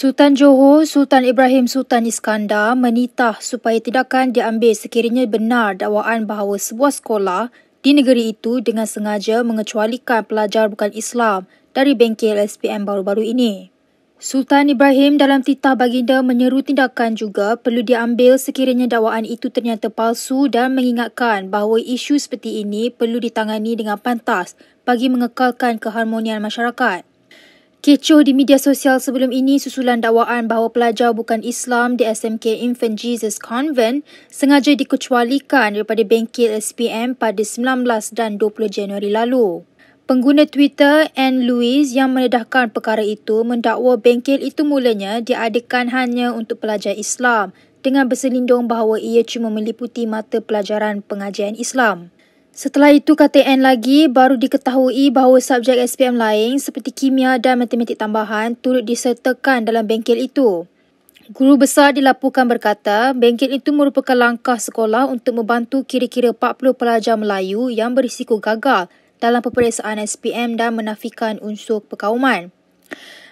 Sultan Johor, Sultan Ibrahim Sultan Iskandar menitah supaya tindakan diambil sekiranya benar dakwaan bahawa sebuah sekolah di negeri itu dengan sengaja mengecualikan pelajar bukan Islam dari bengkel SPM baru-baru ini. Sultan Ibrahim dalam titah baginda menyeru tindakan juga perlu diambil sekiranya dakwaan itu ternyata palsu dan mengingatkan bahawa isu seperti ini perlu ditangani dengan pantas bagi mengekalkan keharmonian masyarakat. Kecoh di media sosial sebelum ini susulan dakwaan bahawa pelajar bukan Islam di SMK Infant Jesus Convent sengaja dikecualikan daripada bengkel SPM pada 19 dan 20 Januari lalu. Pengguna Twitter Anne Louise yang meledahkan perkara itu mendakwa bengkel itu mulanya diadakan hanya untuk pelajar Islam dengan berselindung bahawa ia cuma meliputi mata pelajaran pengajian Islam. Setelah itu KTN lagi baru diketahui bahawa subjek SPM lain seperti kimia dan matematik tambahan turut disertakan dalam bengkel itu. Guru besar dilaporkan berkata, bengkel itu merupakan langkah sekolah untuk membantu kira-kira 40 pelajar Melayu yang berisiko gagal dalam peperiksaan SPM dan menafikan unsur perkauman.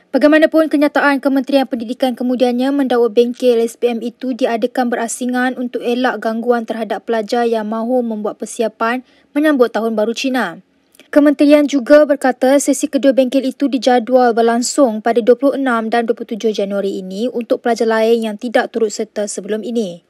Bagaimanapun kenyataan Kementerian Pendidikan kemudiannya mendakwa bengkel SPM itu diadakan berasingan untuk elak gangguan terhadap pelajar yang mahu membuat persiapan menyambut tahun baru Cina. Kementerian juga berkata sesi kedua bengkel itu dijadual berlangsung pada 26 dan 27 Januari ini untuk pelajar lain yang tidak turut serta sebelum ini.